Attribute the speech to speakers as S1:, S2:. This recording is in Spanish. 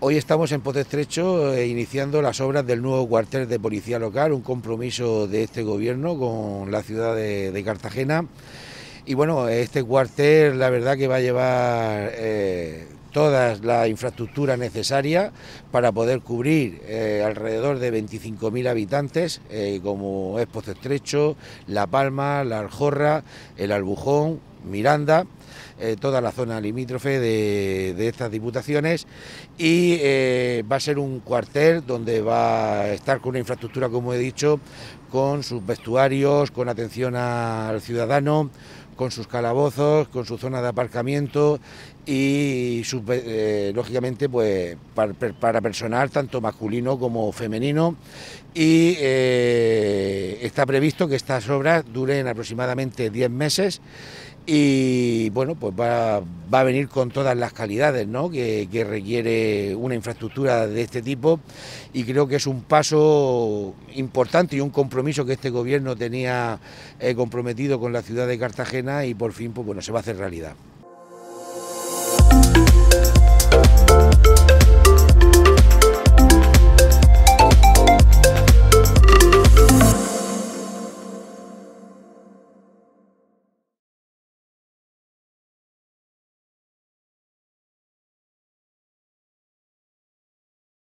S1: Hoy estamos en Pozo Estrecho eh, iniciando las obras del nuevo cuartel de policía local, un compromiso de este gobierno con la ciudad de, Cartagena. Y bueno, este cuartel la verdad que va a llevar eh, toda la infraestructura necesaria para poder cubrir eh, alrededor de 25.000 habitantes, eh, como es Pozo Estrecho, La Palma, La Aljorra, El Albujón, Miranda, eh, toda la zona limítrofe de, estas diputaciones y va a ser un cuartel donde va a estar con una infraestructura, como he dicho, con sus vestuarios, con atención al ciudadano, con sus calabozos, con su zona de aparcamiento y eh, lógicamente pues para, personal tanto masculino como femenino y eh, está previsto que estas obras duren aproximadamente 10 meses y bueno pues va, a venir con todas las calidades ¿no? que, requiere una infraestructura de este tipo y creo que es un paso importante y un compromiso que este gobierno tenía eh, comprometido con la ciudad de Cartagena y por fin pues bueno se va a hacer realidad.